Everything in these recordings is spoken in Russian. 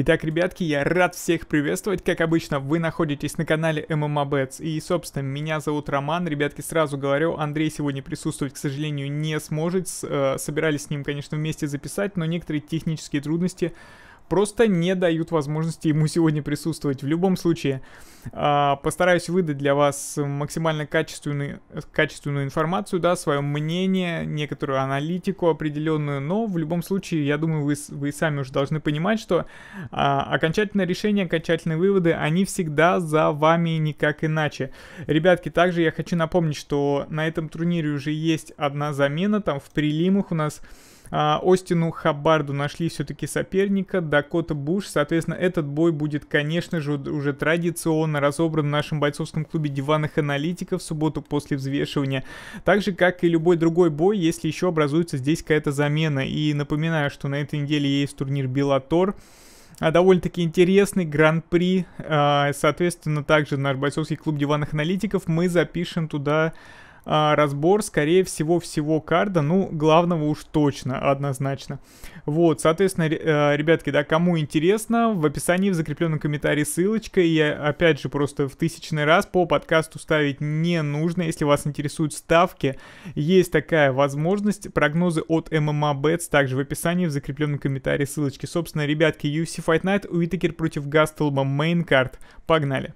Итак, ребятки, я рад всех приветствовать. Как обычно, вы находитесь на канале MMABets. И, собственно, меня зовут Роман. Ребятки, сразу говорю, Андрей сегодня присутствовать, к сожалению, не сможет. Э, собирались с ним, конечно, вместе записать, но некоторые технические трудности просто не дают возможности ему сегодня присутствовать. В любом случае, а, постараюсь выдать для вас максимально качественную, качественную информацию, да, свое мнение, некоторую аналитику определенную, но в любом случае, я думаю, вы, вы сами уже должны понимать, что а, окончательное решение, окончательные выводы, они всегда за вами никак иначе. Ребятки, также я хочу напомнить, что на этом турнире уже есть одна замена, там в прилимах у нас а, Остину Хабарду нашли все-таки соперника, Дакота Буш. Соответственно, этот бой будет, конечно же, уже традиционно разобран в нашем бойцовском клубе диванных аналитиков в субботу после взвешивания. Так же, как и любой другой бой, если еще образуется здесь какая-то замена. И напоминаю, что на этой неделе есть турнир Белатор а, довольно-таки интересный гран-при. А, соответственно, также наш бойцовский клуб диванных аналитиков. Мы запишем туда а, разбор, скорее всего, всего карда, ну, главного уж точно, однозначно. Вот, соответственно, э, ребятки, да, кому интересно, в описании в закрепленном комментарии ссылочка, и опять же, просто в тысячный раз по подкасту ставить не нужно, если вас интересуют ставки, есть такая возможность, прогнозы от MMA Bets также в описании в закрепленном комментарии ссылочки. Собственно, ребятки, UFC Fight Night, Уитакер против Гастелма, мейнкарт, погнали!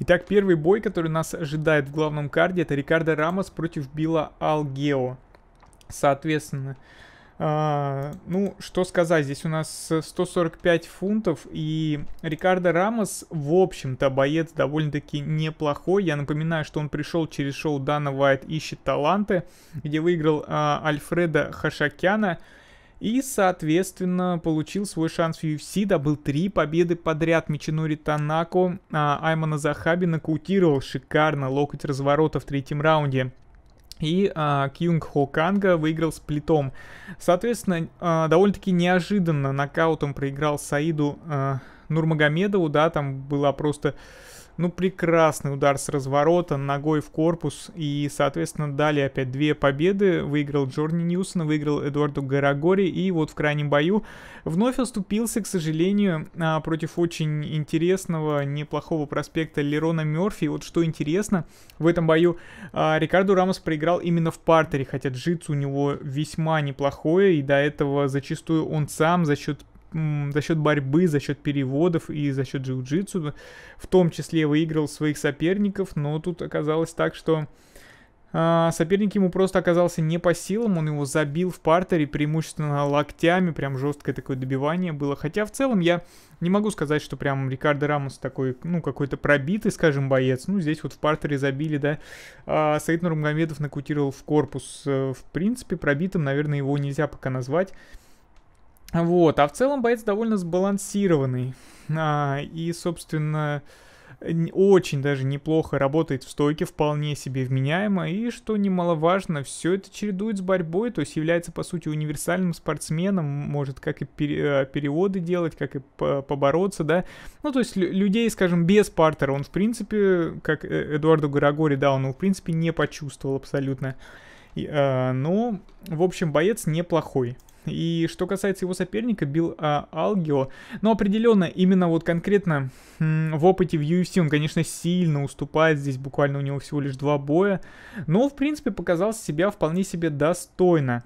Итак, первый бой, который нас ожидает в главном карде, это Рикардо Рамос против Билла Алгео. Соответственно, а, ну, что сказать, здесь у нас 145 фунтов, и Рикардо Рамос, в общем-то, боец довольно-таки неплохой. Я напоминаю, что он пришел через шоу Дана Вайт «Ищет таланты», где выиграл а, Альфреда Хашакяна, и, соответственно, получил свой шанс в UFC, добыл три победы подряд Мичинури Танако, а Аймана Захаби нокаутировал шикарно, локоть разворота в третьем раунде. И а, Кьюнг Хо Канга выиграл с плитом. Соответственно, а, довольно-таки неожиданно нокаутом проиграл Саиду а, Нурмагомедову, да, там была просто ну, прекрасный удар с разворота, ногой в корпус. И, соответственно, далее опять две победы. Выиграл Джорни Ньюсона, выиграл Эдуарду Гарагори. И вот в крайнем бою вновь оступился, к сожалению, а, против очень интересного, неплохого проспекта Лерона Мерфи. И вот что интересно, в этом бою а, Рикардо Рамос проиграл именно в партере, хотя джитс у него весьма неплохое. И до этого зачастую он сам за счет за счет борьбы, за счет переводов и за счет джиу-джитсу, в том числе выиграл своих соперников, но тут оказалось так, что а, соперник ему просто оказался не по силам, он его забил в партере преимущественно локтями, прям жесткое такое добивание было. Хотя в целом я не могу сказать, что прям Рикардо Рамос такой, ну, какой-то пробитый, скажем, боец. Ну, здесь вот в партере забили, да. А Саид Нурмагомедов нокутировал в корпус. Э, в принципе, пробитым, наверное, его нельзя пока назвать. Вот, а в целом боец довольно сбалансированный. А, и, собственно, очень даже неплохо работает в стойке, вполне себе вменяемо. И, что немаловажно, все это чередует с борьбой, то есть является, по сути, универсальным спортсменом, может как и пере а, переводы делать, как и по побороться, да. Ну, то есть людей, скажем, без партера он, в принципе, как э, Эдуарду Горогори, да, он, в принципе, не почувствовал абсолютно. И, э, но, в общем, боец неплохой. И что касается его соперника, Билл а, Алгио, ну, определенно, именно вот конкретно в опыте в UFC он, конечно, сильно уступает. Здесь буквально у него всего лишь два боя. Но, в принципе, показал себя вполне себе достойно.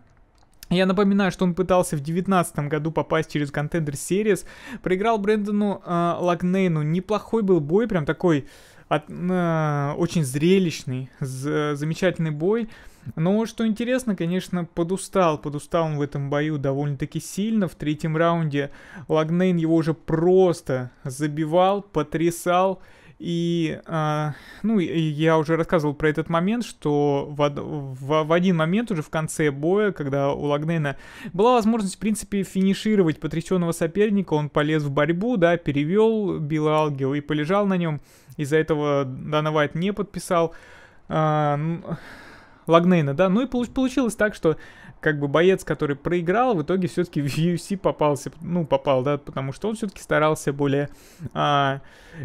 Я напоминаю, что он пытался в 2019 году попасть через контендер Series. Проиграл Брэндону э, а, Лагнейну. Неплохой был бой, прям такой от, э, очень зрелищный, з, замечательный бой. Но ну, что интересно, конечно, подустал. Подустал он в этом бою довольно-таки сильно. В третьем раунде Лагнейн его уже просто забивал, потрясал. И, э, ну, я уже рассказывал про этот момент, что в, в, в один момент уже в конце боя, когда у Лагнейна была возможность, в принципе, финишировать потрясенного соперника, он полез в борьбу, да, перевел Билла Алгио и полежал на нем. Из-за этого Дана Вайт не подписал. Э, Лагнейна, да. Ну и получилось так, что как бы боец, который проиграл, в итоге все-таки в UFC попался, ну, попал, да, потому что он все-таки старался более, а,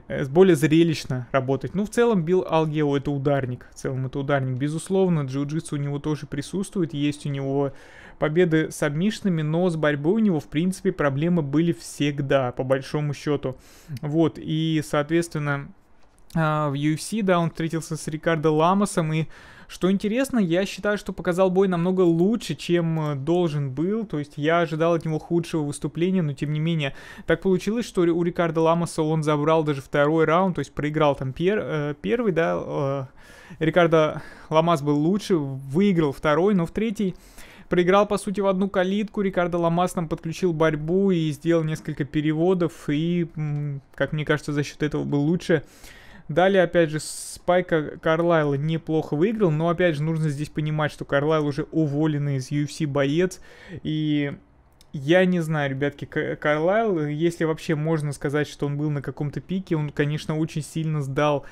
э, более зрелищно работать. Ну, в целом, Билл Алгео это ударник, в целом это ударник. Безусловно, джиу-джитсу у него тоже присутствует, есть у него победы с обмишными, но с борьбой у него, в принципе, проблемы были всегда, по большому счету. Вот, и, соответственно, а, в UFC, да, он встретился с Рикардо Ламосом, и что интересно, я считаю, что показал бой намного лучше, чем э, должен был. То есть я ожидал от него худшего выступления, но тем не менее так получилось, что у Рикардо Ламаса он забрал даже второй раунд, то есть проиграл там пер, э, первый, да. Э, Рикардо Ламас был лучше, выиграл второй, но в третий проиграл, по сути, в одну калитку. Рикардо Ламас нам подключил борьбу и сделал несколько переводов. И, как мне кажется, за счет этого был лучше. Далее, опять же, Спайка Карлайл неплохо выиграл, но, опять же, нужно здесь понимать, что Карлайл уже уволенный из UFC боец, и я не знаю, ребятки, Карлайл, если вообще можно сказать, что он был на каком-то пике, он, конечно, очень сильно сдал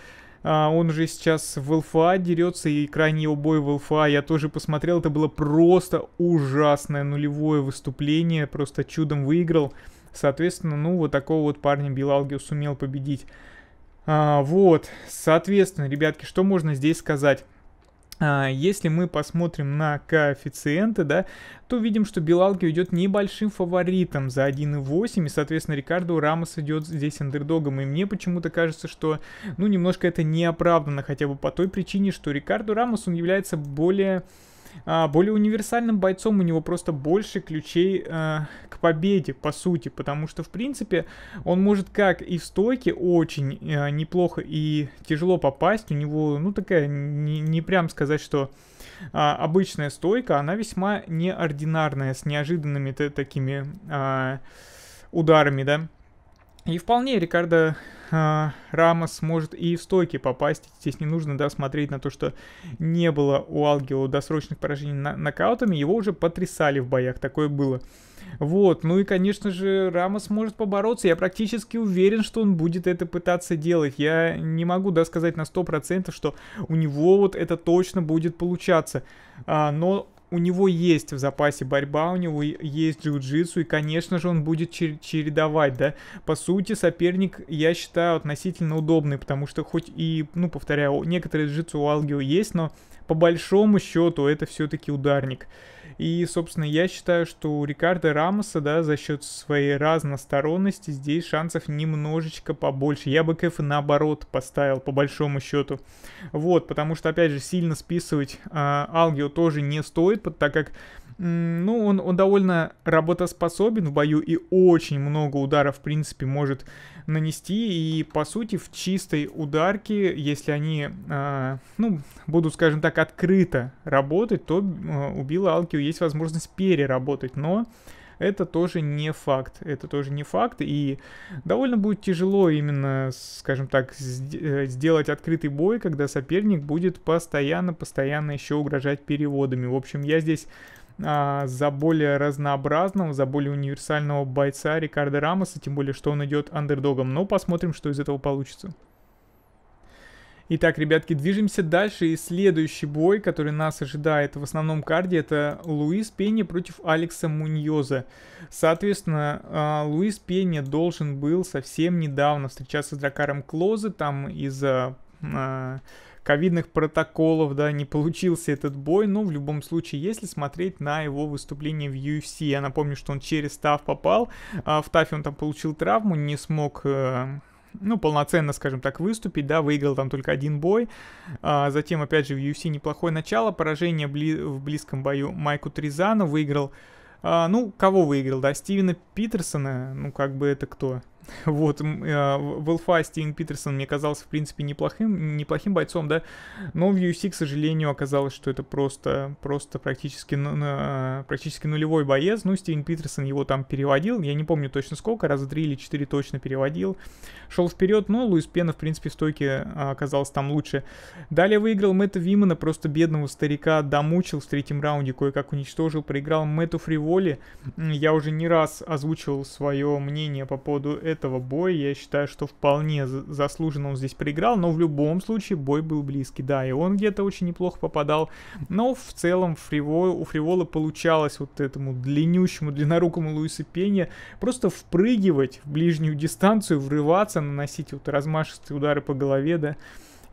а, он же сейчас в ЛФА дерется, и крайний его бой в ЛФА я тоже посмотрел. Это было просто ужасное нулевое выступление, просто чудом выиграл. Соответственно, ну, вот такого вот парня Белалгио сумел победить. А, вот, соответственно, ребятки, что можно здесь сказать? А, если мы посмотрим на коэффициенты, да, то видим, что Белалги идет небольшим фаворитом за 1.8, и, соответственно, Рикардо Рамос идет здесь андердогом, и мне почему-то кажется, что, ну, немножко это неоправданно, хотя бы по той причине, что Рикардо Рамос, он является более а, более универсальным бойцом, у него просто больше ключей а, к победе, по сути, потому что, в принципе, он может как и в стойке очень а, неплохо и тяжело попасть, у него, ну, такая, не, не прям сказать, что а, обычная стойка, она весьма неординарная, с неожиданными такими а, ударами, да. И вполне Рикардо а, Рамос может и в стойке попасть. Здесь не нужно, да, смотреть на то, что не было у Алгио досрочных поражений на нокаутами. Его уже потрясали в боях, такое было. Вот, ну и, конечно же, Рамос может побороться. Я практически уверен, что он будет это пытаться делать. Я не могу, да, сказать на 100%, что у него вот это точно будет получаться. А, но у него есть в запасе борьба, у него есть джиу-джитсу, и, конечно же, он будет чер- чередовать, да. По сути, соперник, я считаю, относительно удобный, потому что хоть и, ну, повторяю, некоторые джитсу у Алгио есть, но по большому счету это все-таки ударник. И, собственно, я считаю, что у Рикардо Рамоса, да, за счет своей разносторонности здесь шансов немножечко побольше. Я бы КФ наоборот поставил, по большому счету. Вот, потому что, опять же, сильно списывать э, Алгио тоже не стоит, так как ну, он, он довольно работоспособен в бою и очень много ударов, в принципе, может нанести. И по сути в чистой ударке, если они, э, ну, будут, скажем так, открыто работать, то э, у Билла Алкио есть возможность переработать. Но это тоже не факт. Это тоже не факт. И довольно будет тяжело именно, скажем так, э, сделать открытый бой, когда соперник будет постоянно-постоянно еще угрожать переводами. В общем, я здесь а, за более разнообразного, за более универсального бойца Рикардо Рамоса, тем более, что он идет андердогом. Но ну, посмотрим, что из этого получится. Итак, ребятки, движемся дальше. И следующий бой, который нас ожидает в основном карде, это Луис Пенни против Алекса Муньоза. Соответственно, а, Луис Пенни должен был совсем недавно встречаться с Дракаром Клозе, там из-за а, ковидных протоколов, да, не получился этот бой, но ну, в любом случае, если смотреть на его выступление в UFC, я напомню, что он через ТАФ попал, а, в ТАФе он там получил травму, не смог э, ну, полноценно, скажем так, выступить, да, выиграл там только один бой, а, затем, опять же, в UFC неплохое начало, поражение бли в близком бою Майку Тризану выиграл, а, ну, кого выиграл, да, Стивена Питерсона, ну, как бы это кто? Вот, э, в Элфасте Ин Питерсон мне казался, в принципе, неплохим, неплохим бойцом, да, но в UFC, к сожалению, оказалось, что это просто, просто практически, э, практически нулевой боец, ну, Стивен Питерсон его там переводил, я не помню точно сколько, раза три или четыре точно переводил, шел вперед, но Луис Пена, в принципе, в стойке э, оказался там лучше. Далее выиграл Мэтта Вимана, просто бедного старика домучил в третьем раунде, кое-как уничтожил, проиграл Мэтту Фриволи, я уже не раз озвучивал свое мнение по поводу этого этого боя, я считаю, что вполне заслуженно он здесь проиграл, но в любом случае бой был близкий, да, и он где-то очень неплохо попадал, но в целом фривол, у Фривола получалось вот этому длиннющему, длиннорукому Луису Пене просто впрыгивать в ближнюю дистанцию, врываться, наносить вот размашистые удары по голове, да,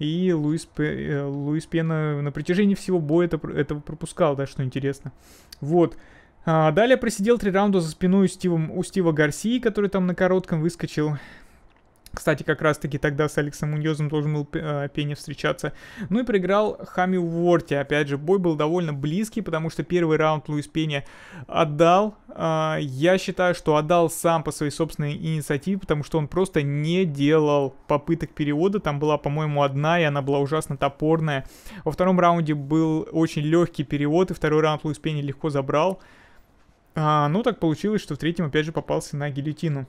и Луис, э, Луис Пена на протяжении всего боя это, этого пропускал, да, что интересно. Вот. А, далее просидел три раунда за спину у, Стивом, у Стива Гарсии, который там на коротком выскочил. Кстати, как раз-таки тогда с Алексом Муньозом должен был э, а, Пене встречаться. Ну и проиграл Хами Уорти. Опять же, бой был довольно близкий, потому что первый раунд Луис Пене отдал. Э, я считаю, что отдал сам по своей собственной инициативе, потому что он просто не делал попыток перевода. Там была, по-моему, одна, и она была ужасно топорная. Во втором раунде был очень легкий перевод, и второй раунд Луис Пене легко забрал. А, ну, так получилось, что в третьем опять же попался на гильотину.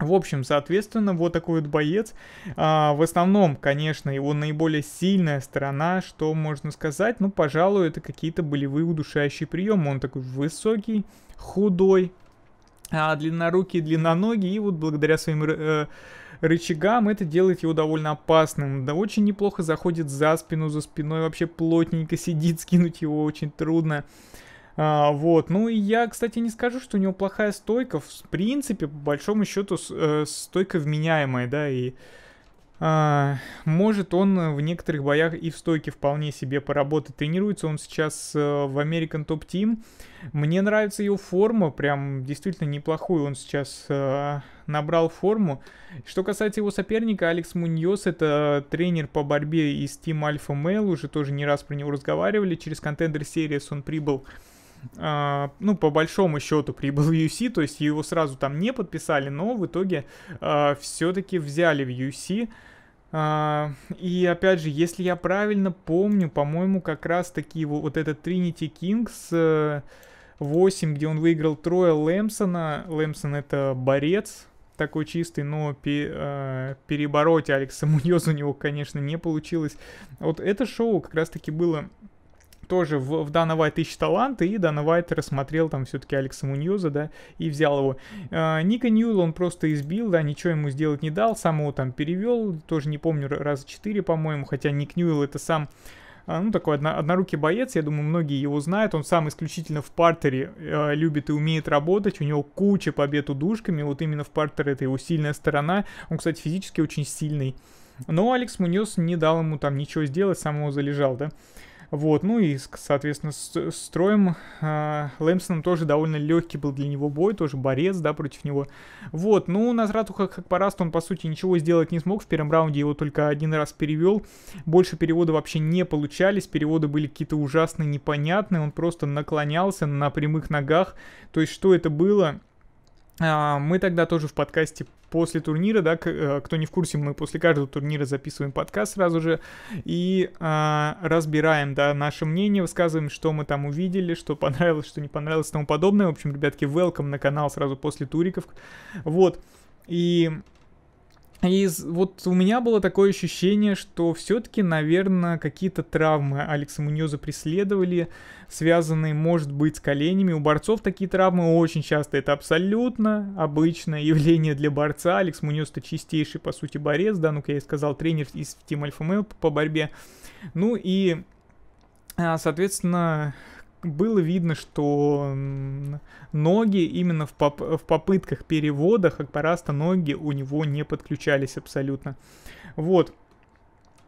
В общем, соответственно, вот такой вот боец. А, в основном, конечно, его наиболее сильная сторона, что можно сказать, ну, пожалуй, это какие-то болевые удушающие приемы. Он такой высокий, худой, а, длиннорукий, длинноногий, и вот благодаря своим э, рычагам это делает его довольно опасным. Да очень неплохо заходит за спину, за спиной вообще плотненько сидит, скинуть его очень трудно. А, вот, ну и я, кстати, не скажу, что у него плохая стойка. В принципе, по большому счету, э, стойка вменяемая, да, и а, может он в некоторых боях и в стойке вполне себе поработать. Тренируется он сейчас э, в American Top Team. Мне нравится его форма, прям действительно неплохую он сейчас э, набрал форму. Что касается его соперника, Алекс Муньос, это тренер по борьбе из Team Alpha Male, уже тоже не раз про него разговаривали. Через контендер Series он прибыл а, ну, по большому счету прибыл в UFC, то есть его сразу там не подписали, но в итоге э, а, все-таки взяли в UFC. Э, а, и опять же, если я правильно помню, по-моему, как раз таки его вот этот Trinity Kings... Э, 8, где он выиграл трое Лэмсона. Лэмсон это борец, такой чистый, но пе, э, перебороть Алекса Муньоза у него, конечно, не получилось. Вот это шоу как раз-таки было тоже в, в Дана Вайт ищет таланты, и Дана Вайт рассмотрел там все-таки Алекса Муньоза, да, и взял его. Э, Ника Ньюэлла он просто избил, да, ничего ему сделать не дал, сам его там перевел, тоже не помню, раз четыре, по-моему, хотя Ник Ньюэлл это сам а, ну, такой одно, однорукий боец, я думаю, многие его знают, он сам исключительно в партере э, любит и умеет работать, у него куча побед удушками, вот именно в партере это его сильная сторона, он, кстати, физически очень сильный, но Алекс Муньос не дал ему там ничего сделать, самого залежал, да. Вот, ну и, соответственно, строим с а, Лэмсоном тоже довольно легкий был для него бой, тоже борец, да, против него. Вот, ну, Назрату как, как Параст, он, по сути, ничего сделать не смог. В первом раунде его только один раз перевел. Больше перевода вообще не получались, переводы были какие-то ужасные, непонятные. Он просто наклонялся на прямых ногах. То есть, что это было а, мы тогда тоже в подкасте после турнира, да, э, кто не в курсе, мы после каждого турнира записываем подкаст сразу же и а, разбираем, да, наше мнение, высказываем, что мы там увидели, что понравилось, что не понравилось и тому подобное. В общем, ребятки, welcome на канал сразу после туриков. Вот. И и вот у меня было такое ощущение, что все-таки, наверное, какие-то травмы Алекса Муньоза преследовали, связанные, может быть, с коленями. У борцов такие травмы очень часто. Это абсолютно обычное явление для борца. Алекс Муньоз это чистейший, по сути, борец. Да, ну-ка я и сказал, тренер из Team Alpha Male по борьбе. Ну и а, Соответственно, было видно, что ноги именно в, поп в попытках перевода Хакпараста ноги у него не подключались абсолютно. Вот.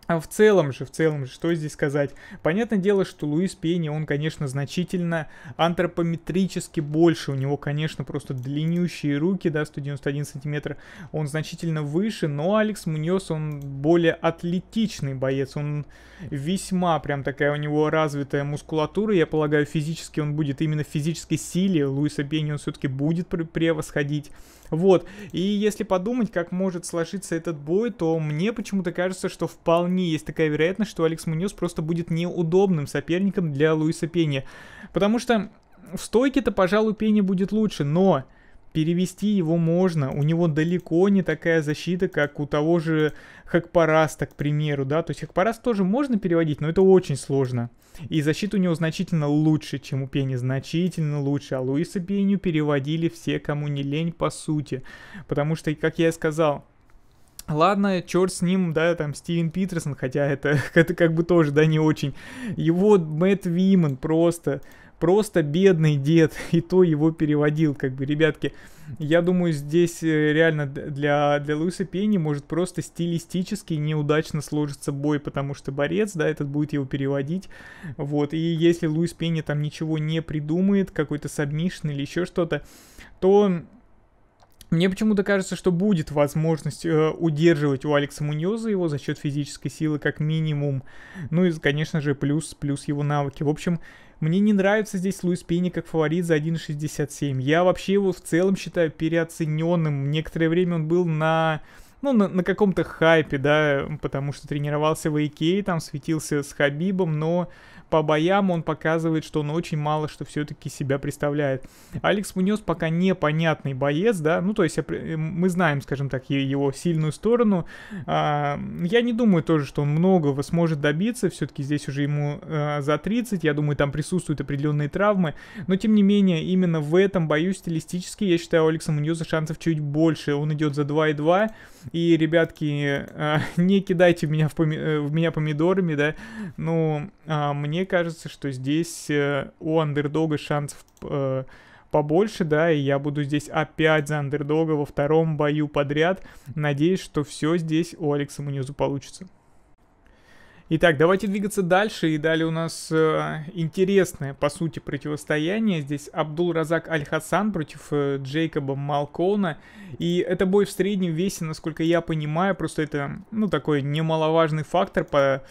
А в целом же, в целом же, что здесь сказать? Понятное дело, что Луис Пенни, он, конечно, значительно антропометрически больше. У него, конечно, просто длиннющие руки, да, 191 сантиметр. Он значительно выше, но Алекс Муньос, он более атлетичный боец. Он весьма прям такая у него развитая мускулатура. Я полагаю, физически он будет именно физической силе. Луиса Пенни он все-таки будет превосходить. Вот, и если подумать, как может сложиться этот бой, то мне почему-то кажется, что вполне есть такая вероятность, что Алекс Муньоз просто будет неудобным соперником для Луиса Пенни. Потому что в стойке-то, пожалуй, Пенни будет лучше, но перевести его можно. У него далеко не такая защита, как у того же Хакпараста, к примеру, да. То есть Хакпараст тоже можно переводить, но это очень сложно. И защита у него значительно лучше, чем у Пени, значительно лучше. А Луиса Пеню переводили все, кому не лень, по сути. Потому что, как я и сказал, Ладно, черт с ним, да, там Стивен Питерсон, хотя это, это как бы тоже, да, не очень. Его Мэтт Виман просто просто бедный дед, и то его переводил, как бы, ребятки. Я думаю, здесь э, реально для, для Луиса Пени может просто стилистически неудачно сложится бой, потому что борец, да, этот будет его переводить, вот, и если Луис Пени там ничего не придумает, какой-то сабмишн или еще что-то, то мне почему-то кажется, что будет возможность э, удерживать у Алекса Муньоза его за счет физической силы как минимум. Ну и, конечно же, плюс, плюс его навыки. В общем, мне не нравится здесь Луис Пенни как фаворит за 1.67. Я вообще его в целом считаю переоцененным. Некоторое время он был на ну, на, на каком-то хайпе, да, потому что тренировался в Икеи, а там светился с Хабибом, но по боям он показывает, что он очень мало что все-таки себя представляет. Алекс Муньоз пока непонятный боец, да, ну то есть э, мы знаем, скажем так, его сильную сторону. А, я не думаю тоже, что он многого сможет добиться, все-таки здесь уже ему э, за 30, я думаю, там присутствуют определенные травмы, но тем не менее, именно в этом бою стилистически, я считаю, у Алекса Муньоза шансов чуть больше, он идет за 2,2, и, ребятки, э, не кидайте меня в, поми- в меня помидорами, да, ну, а, мне мне кажется, что здесь э, у андердога шансов э, побольше, да, и я буду здесь опять за андердога во втором бою подряд. Надеюсь, что все здесь у Алекса Мунизу получится. Итак, давайте двигаться дальше. И далее у нас э, интересное, по сути, противостояние. Здесь Абдул Разак Аль-Хасан против э, Джейкоба Малкона. И это бой в среднем весе, насколько я понимаю. Просто это, ну, такой немаловажный фактор по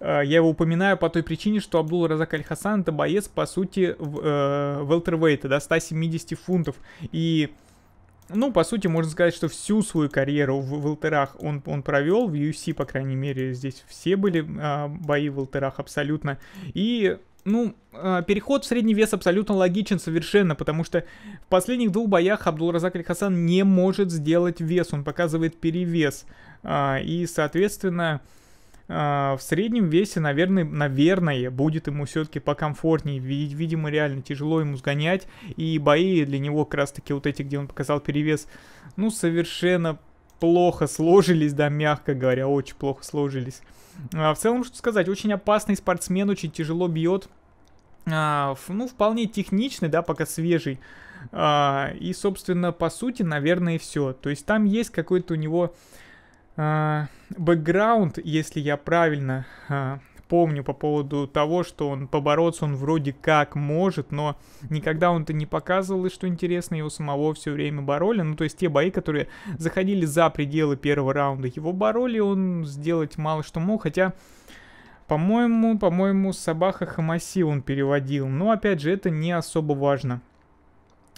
Э, я его упоминаю по той причине, что Абдул Разак Аль Хасан это боец, по сути, в, э, велтервейта, да, 170 фунтов. И, ну, по сути, можно сказать, что всю свою карьеру в велтерах он, он провел, в UFC, по крайней мере, здесь все были э, бои в велтерах абсолютно. И ну, э, переход в средний вес абсолютно логичен совершенно, потому что в последних двух боях Абдул-Разак Аль-Хасан не может сделать вес, он показывает перевес. А, и, соответственно, а, в среднем весе, наверное, наверное, будет ему все-таки покомфортнее. Ведь, видимо, реально тяжело ему сгонять. И бои для него как раз-таки вот эти, где он показал перевес, ну, совершенно плохо сложились, да, мягко говоря, очень плохо сложились. А, в целом, что сказать, очень опасный спортсмен, очень тяжело бьет. А, ну, вполне техничный, да, пока свежий. А, и, собственно, по сути, наверное, все. То есть там есть какой-то у него а, бэкграунд, если я правильно а, помню по поводу того, что он побороться он вроде как может, но никогда он это не показывал, и что интересно, его самого все время бороли. Ну, то есть те бои, которые заходили за пределы первого раунда, его бороли, он сделать мало что мог, хотя... По-моему, по-моему, Сабаха Хамаси он переводил, но опять же это не особо важно.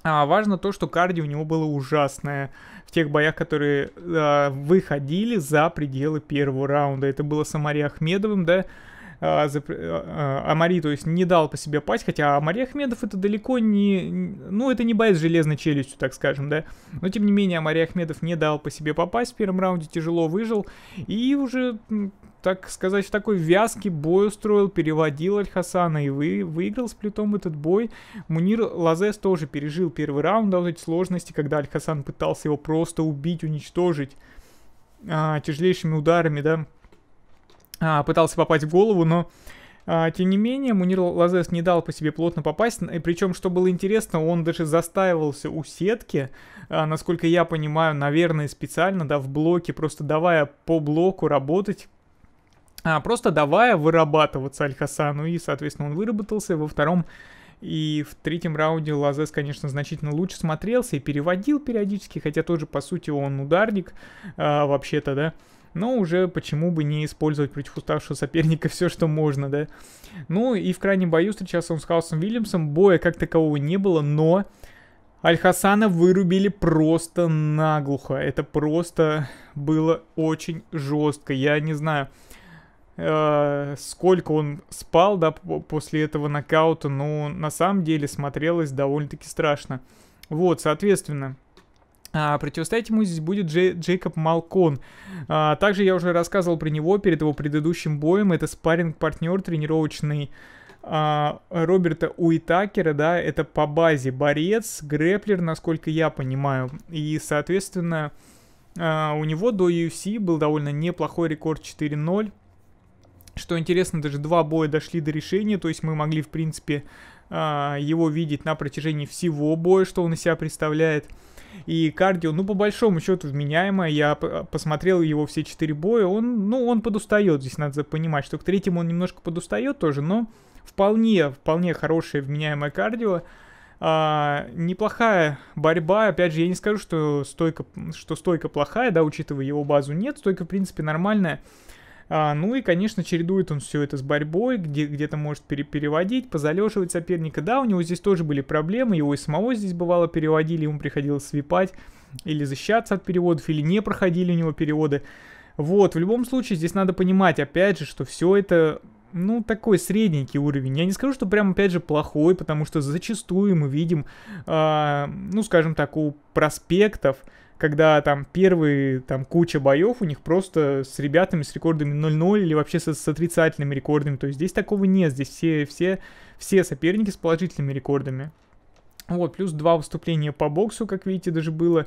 А важно то, что карди у него было ужасное в тех боях, которые э, выходили за пределы первого раунда. Это было с Амари Ахмедовым, да, а, зап... А, а, Амари, то есть, не дал по себе пасть, хотя Амари Ахмедов это далеко не... Ну, это не боец с железной челюстью, так скажем, да. Но, тем не менее, Амари Ахмедов не дал по себе попасть в первом раунде, тяжело выжил. И уже, так сказать, в такой вязке бой устроил, переводил Аль-Хасана и вы... выиграл с плитом этот бой. Мунир Лазес тоже пережил первый раунд, да, вот эти сложности, когда Аль-Хасан пытался его просто убить, уничтожить а, тяжелейшими ударами, да а, пытался попасть в голову, но а, тем не менее Мунир Лазес не дал по себе плотно попасть, и причем, что было интересно, он даже застаивался у сетки, а, насколько я понимаю, наверное, специально, да, в блоке, просто давая по блоку работать, а, просто давая вырабатываться Аль-Хасану, и, соответственно, он выработался во втором и в третьем раунде Лазес, конечно, значительно лучше смотрелся и переводил периодически, хотя тоже, по сути, он ударник, а, вообще-то, да но уже почему бы не использовать против уставшего соперника все, что можно, да. Ну и в крайнем бою встречался он с Хаусом Вильямсом, боя как такового не было, но Аль-Хасана вырубили просто наглухо. Это просто было очень жестко. Я не знаю, э, сколько он спал, да, после этого нокаута, но на самом деле смотрелось довольно-таки страшно. Вот, соответственно, а, противостоять ему здесь будет Джей, Джейкоб Малкон. А, также я уже рассказывал про него перед его предыдущим боем. Это спарринг-партнер тренировочный а, Роберта Уитакера, да, это по базе борец, грэплер, насколько я понимаю. И, соответственно, а, у него до UFC был довольно неплохой рекорд 4-0. Что интересно, даже два боя дошли до решения, то есть мы могли, в принципе, а, его видеть на протяжении всего боя, что он из себя представляет и кардио, ну, по большому счету, вменяемое. Я а, посмотрел его все четыре боя, он, ну, он подустает, здесь надо понимать, что к третьему он немножко подустает тоже, но вполне, вполне хорошее вменяемое кардио. А, неплохая борьба, опять же, я не скажу, что стойка, что стойка плохая, да, учитывая его базу, нет, стойка, в принципе, нормальная. А, ну и, конечно, чередует он все это с борьбой, где, где-то может пере- переводить, позалеживать соперника. Да, у него здесь тоже были проблемы, его и самого здесь бывало переводили, ему приходилось свипать или защищаться от переводов, или не проходили у него переводы. Вот, в любом случае, здесь надо понимать, опять же, что все это ну, такой средненький уровень. Я не скажу, что прям, опять же, плохой, потому что зачастую мы видим, э, ну, скажем так, у проспектов, когда там первые там куча боев у них просто с ребятами с рекордами 0-0 или вообще с, с отрицательными рекордами. То есть здесь такого нет, здесь все, все, все соперники с положительными рекордами. Вот, плюс два выступления по боксу, как видите, даже было,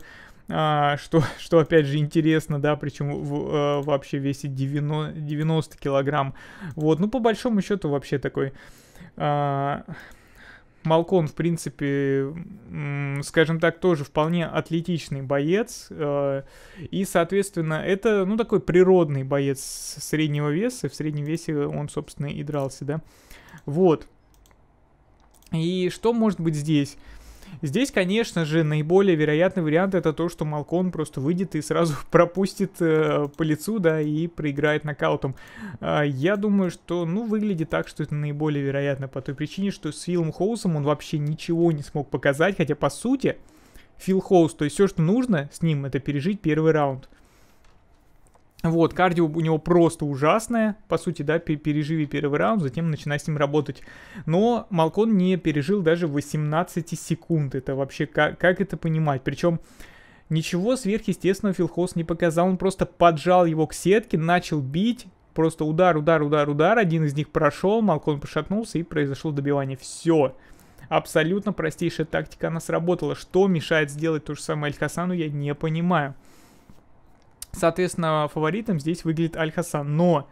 а, что, что опять же интересно, да, причем в, а, вообще весит 90, 90 килограмм. Вот, ну по большому счету вообще такой а, Малкон, в принципе, скажем так, тоже вполне атлетичный боец. Э, и, соответственно, это, ну, такой природный боец среднего веса. В среднем весе он, собственно, и дрался, да. Вот. И что может быть здесь? Здесь, конечно же, наиболее вероятный вариант это то, что Малкон просто выйдет и сразу пропустит э, по лицу, да, и проиграет нокаутом. Э, я думаю, что, ну, выглядит так, что это наиболее вероятно по той причине, что с Филом Хоусом он вообще ничего не смог показать, хотя, по сути, Фил Хоус, то есть все, что нужно с ним, это пережить первый раунд. Вот, кардио у него просто ужасное, по сути, да, переживи первый раунд, затем начинай с ним работать. Но Малкон не пережил даже 18 секунд, это вообще, как, как это понимать? Причем ничего сверхъестественного Филхоус не показал, он просто поджал его к сетке, начал бить, просто удар, удар, удар, удар, один из них прошел, Малкон пошатнулся и произошло добивание, все. Абсолютно простейшая тактика, она сработала. Что мешает сделать то же самое Аль-Хасану, я не понимаю. Соответственно, фаворитом здесь выглядит Аль-Хасан. Но,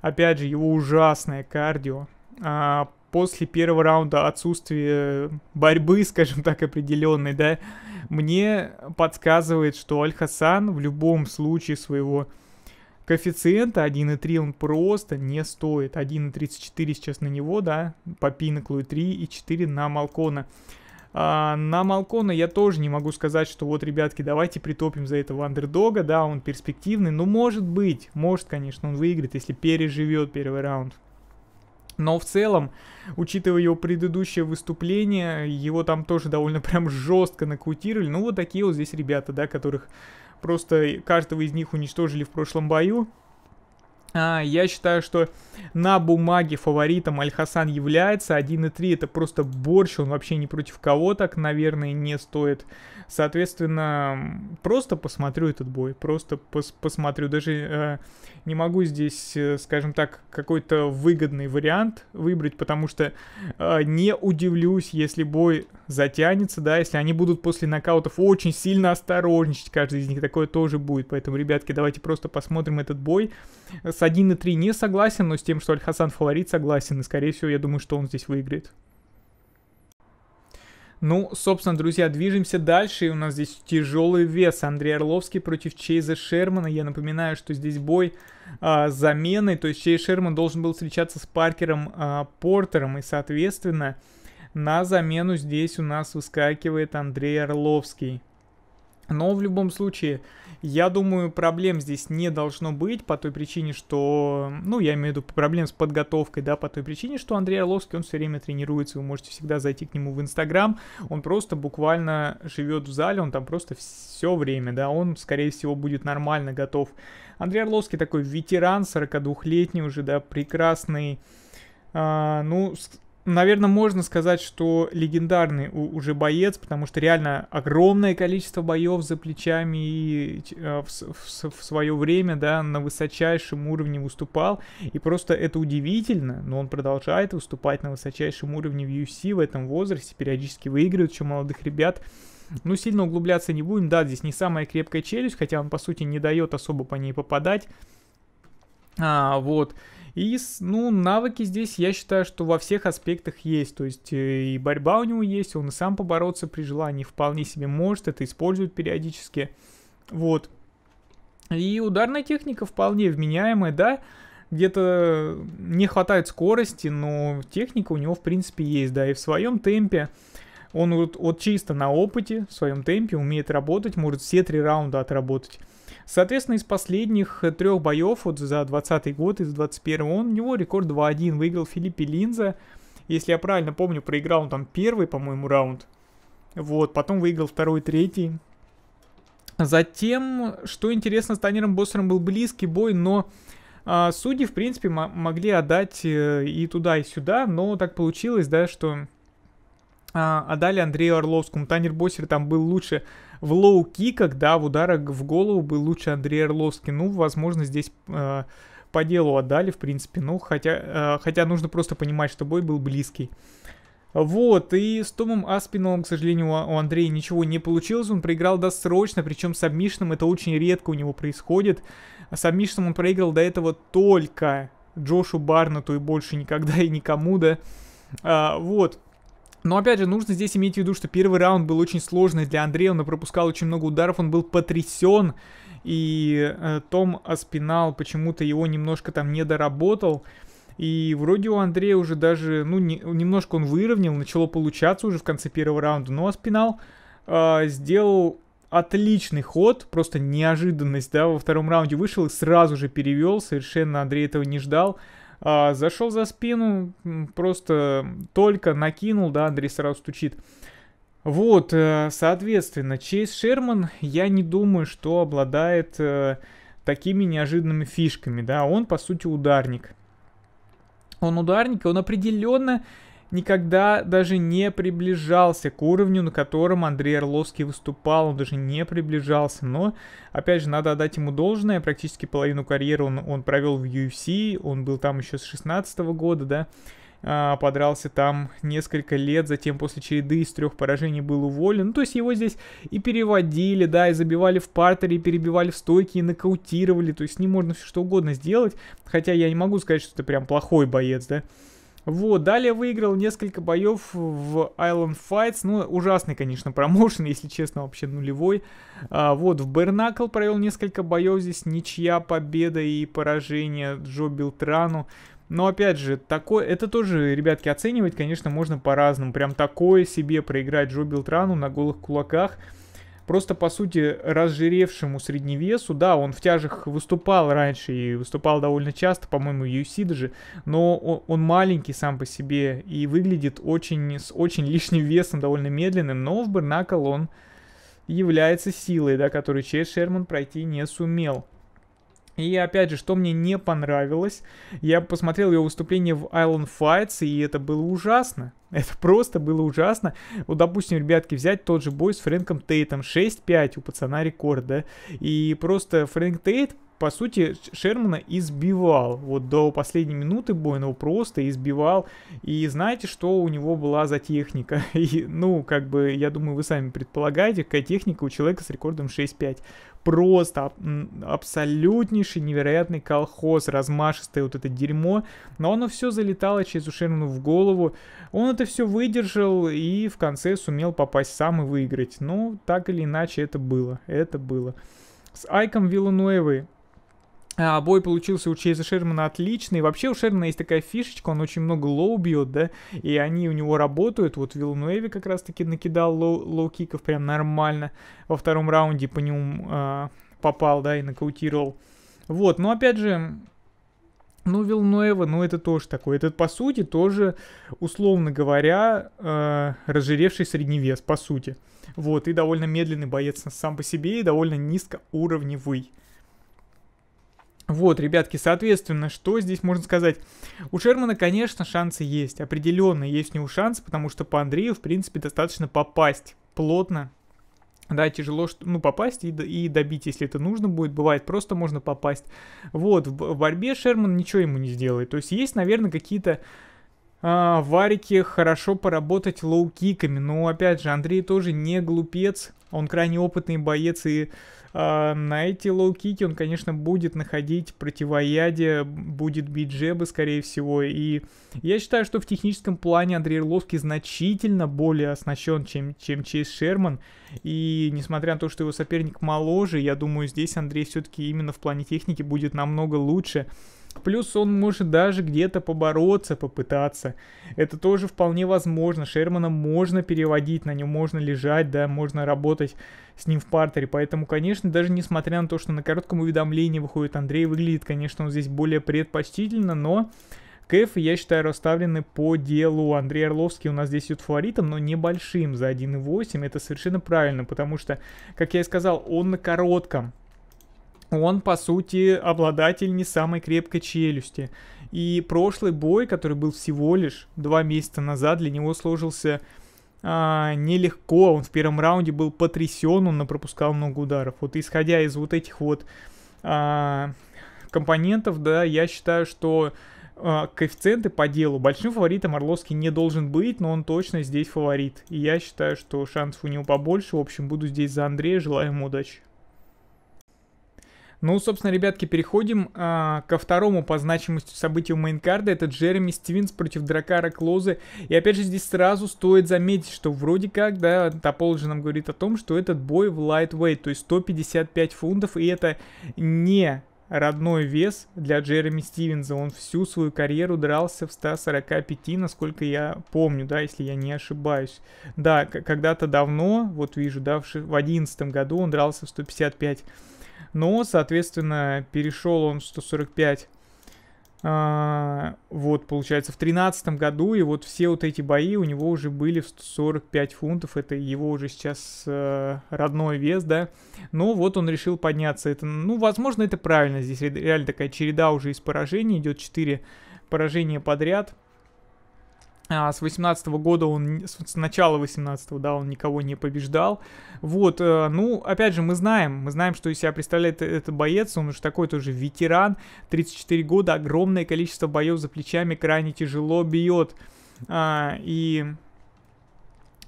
опять же, его ужасное кардио. А, после первого раунда отсутствие борьбы, скажем так, определенной, да, мне подсказывает, что Аль-Хасан в любом случае своего коэффициента 1,3 он просто не стоит. 1,34 сейчас на него, да, по пинаклу и 3,4 на Малкона. А, на Малкона я тоже не могу сказать, что вот, ребятки, давайте притопим за этого андердога, да, он перспективный, ну, может быть, может, конечно, он выиграет, если переживет первый раунд. Но в целом, учитывая его предыдущее выступление, его там тоже довольно прям жестко нокаутировали. Ну, вот такие вот здесь ребята, да, которых просто каждого из них уничтожили в прошлом бою. А, я считаю, что на бумаге фаворитом Аль-Хасан является. 1.3 это просто борщ, он вообще не против кого так, наверное, не стоит Соответственно, просто посмотрю этот бой, просто пос посмотрю. Даже э, не могу здесь, э, скажем так, какой-то выгодный вариант выбрать, потому что э, не удивлюсь, если бой затянется, да, если они будут после нокаутов очень сильно осторожничать, каждый из них такое тоже будет. Поэтому, ребятки, давайте просто посмотрим этот бой. С 1 и 3 не согласен, но с тем, что Аль-Хасан фаворит, согласен. И, скорее всего, я думаю, что он здесь выиграет. Ну, собственно, друзья, движемся дальше. И у нас здесь тяжелый вес. Андрей Орловский против Чейза Шермана. Я напоминаю, что здесь бой а, замены. То есть Чейз Шерман должен был встречаться с Паркером а, Портером. И, соответственно, на замену здесь у нас выскакивает Андрей Орловский. Но в любом случае, я думаю, проблем здесь не должно быть по той причине, что... Ну, я имею в виду проблем с подготовкой, да, по той причине, что Андрей Орловский, он все время тренируется, вы можете всегда зайти к нему в Инстаграм, он просто буквально живет в зале, он там просто все время, да, он, скорее всего, будет нормально готов. Андрей Орловский такой ветеран, 42-летний уже, да, прекрасный, э, ну, наверное, можно сказать, что легендарный уже боец, потому что реально огромное количество боев за плечами и э, в, в, в свое время, да, на высочайшем уровне выступал. И просто это удивительно, но он продолжает выступать на высочайшем уровне в UFC в этом возрасте, периодически выигрывает еще молодых ребят. Ну, сильно углубляться не будем, да, здесь не самая крепкая челюсть, хотя он, по сути, не дает особо по ней попадать. А, вот. И, ну, навыки здесь, я считаю, что во всех аспектах есть. То есть э, и борьба у него есть, он и сам побороться при желании вполне себе может, это использует периодически. Вот. И ударная техника вполне вменяемая, да, где-то не хватает скорости, но техника у него в принципе есть, да, и в своем темпе он вот, вот чисто на опыте, в своем темпе умеет работать, может все три раунда отработать. Соответственно, из последних э, трех боев вот за 20 год, из 21 он у него рекорд 2-1 выиграл Филиппе Линза. Если я правильно помню, проиграл он там первый, по-моему, раунд. Вот, потом выиграл второй, третий. Затем, что интересно, с Танером Боссером был близкий бой, но а, судьи, в принципе, могли отдать э, и туда, и сюда, но так получилось, да, что а, отдали Андрею Орловскому. Танер Боссер там был лучше в лоу-киках, да, в ударах в голову был лучше Андрей Орловский. Ну, возможно, здесь э, по делу отдали, в принципе. Ну, хотя, э, хотя нужно просто понимать, что бой был близкий. Вот, и с Томом Аспиновым, к сожалению, у Андрея ничего не получилось, он проиграл досрочно, причем с Сабмишном это очень редко у него происходит. С Сабмишном он проиграл до этого только Джошу Барнету и больше никогда и никому, да. А, вот, но опять же, нужно здесь иметь в виду, что первый раунд был очень сложный для Андрея, он пропускал очень много ударов, он был потрясен, и э, Том Аспинал почему-то его немножко там не доработал. И вроде у Андрея уже даже, ну, не, немножко он выровнял, начало получаться уже в конце первого раунда, но Аспинал э, сделал отличный ход, просто неожиданность, да, во втором раунде вышел и сразу же перевел, совершенно Андрей этого не ждал. А, зашел за спину, просто только накинул, да, Андрей сразу стучит. Вот, э, соответственно, Чейз Шерман, я не думаю, что обладает э, такими неожиданными фишками, да, он, по сути, ударник. Он ударник, и он определенно никогда даже не приближался к уровню, на котором Андрей Орловский выступал, он даже не приближался, но, опять же, надо отдать ему должное, практически половину карьеры он, он провел в UFC, он был там еще с 16 года, да, а, подрался там несколько лет, затем после череды из трех поражений был уволен. Ну, то есть его здесь и переводили, да, и забивали в партере, и перебивали в стойке, и нокаутировали. То есть с ним можно все что угодно сделать. Хотя я не могу сказать, что это прям плохой боец, да. Вот, далее выиграл несколько боев в Island Fights. Ну, ужасный, конечно, промоушен, если честно, вообще нулевой. А, вот, в Бернакл провел несколько боев. Здесь ничья, победа и поражение Джо Билтрану. Но опять же, такое, это тоже, ребятки, оценивать, конечно, можно по-разному. Прям такое себе проиграть Джо Билтрану на голых кулаках – Просто, по сути, разжиревшему средневесу, да, он в тяжах выступал раньше и выступал довольно часто, по-моему, UFC даже, но он маленький сам по себе и выглядит очень, с очень лишним весом, довольно медленным, но в Бернакл он является силой, да, которую Чейз Шерман пройти не сумел. И опять же, что мне не понравилось, я посмотрел ее выступление в Island Fights, и это было ужасно. Это просто было ужасно. Вот, допустим, ребятки, взять тот же бой с Фрэнком Тейтом. 6-5 у пацана рекорд, да? И просто Фрэнк Тейт по сути, Шермана избивал. Вот до последней минуты боя, но просто избивал. И знаете, что у него была за техника? И, ну, как бы, я думаю, вы сами предполагаете, какая техника у человека с рекордом 6-5. Просто абсолютнейший невероятный колхоз, размашистое вот это дерьмо. Но оно все залетало через Шерману в голову. Он это все выдержал и в конце сумел попасть сам и выиграть. Ну, так или иначе, это было. Это было. С Айком Вилануэвой а, бой получился у Чейза Шермана отличный. Вообще у Шермана есть такая фишечка, он очень много лоу бьет, да, и они у него работают. Вот Вилнуэви как раз-таки накидал лоу, киков прям нормально во втором раунде по нему а, попал, да, и нокаутировал. Вот, но ну, опять же, ну, Вилнуэва, ну, это тоже такое. Этот по сути, тоже, условно говоря, э, разжиревший средневес, по сути. Вот, и довольно медленный боец сам по себе, и довольно низкоуровневый. Вот, ребятки, соответственно, что здесь можно сказать? У Шермана, конечно, шансы есть. Определенно есть у него шанс, потому что по Андрею, в принципе, достаточно попасть плотно. Да, тяжело ну, попасть и, и добить, если это нужно будет. Бывает, просто можно попасть. Вот, в, в борьбе Шерман ничего ему не сделает. То есть есть, наверное, какие-то а, варике хорошо поработать лоу-киками, но опять же, Андрей тоже не глупец, он крайне опытный боец, и э, на эти лоу-кики он, конечно, будет находить противоядие, будет бить джебы, скорее всего. И я считаю, что в техническом плане Андрей Орловский значительно более оснащен, чем, чем Чейз Шерман. И несмотря на то, что его соперник моложе, я думаю, здесь Андрей все-таки именно в плане техники будет намного лучше. Плюс он может даже где-то побороться, попытаться. Это тоже вполне возможно. Шермана можно переводить, на нем можно лежать, да, можно работать с ним в партере. Поэтому, конечно, даже несмотря на то, что на коротком уведомлении выходит Андрей, выглядит, конечно, он здесь более предпочтительно, но... КФ, я считаю, расставлены по делу. Андрей Орловский у нас здесь идет фаворитом, но небольшим за 1.8. Это совершенно правильно, потому что, как я и сказал, он на коротком он, по сути, обладатель не самой крепкой челюсти. И прошлый бой, который был всего лишь два месяца назад, для него сложился а, нелегко. Он в первом раунде был потрясен, он пропускал много ударов. Вот исходя из вот этих вот а, компонентов, да, я считаю, что а, коэффициенты по делу. Большим фаворитом Орловский не должен быть, но он точно здесь фаворит. И я считаю, что шансов у него побольше. В общем, буду здесь за Андрея, желаю ему удачи. Ну, собственно, ребятки, переходим а, ко второму по значимости событию мейнкарда. Это Джереми Стивенс против Дракара Клозы. И опять же, здесь сразу стоит заметить, что вроде как, да, Топологи нам говорит о том, что этот бой в лайтвейт, то есть 155 фунтов, и это не родной вес для Джереми Стивенса. Он всю свою карьеру дрался в 145, насколько я помню, да, если я не ошибаюсь. Да, когда-то давно, вот вижу, да, в 2011 году он дрался в 155 но, соответственно, перешел он в 145 а, вот, получается, в 2013 году, и вот все вот эти бои у него уже были в 145 фунтов, это его уже сейчас э, родной вес, да, но вот он решил подняться, это, ну, возможно, это правильно, здесь реально такая череда уже из поражений, идет 4 поражения подряд – а, с 18 -го года он, с начала 18 да, он никого не побеждал. Вот, э, ну, опять же, мы знаем, мы знаем, что из себя представляет э, этот боец, он уже такой тоже ветеран, 34 года, огромное количество боев за плечами, крайне тяжело бьет. Э, а, и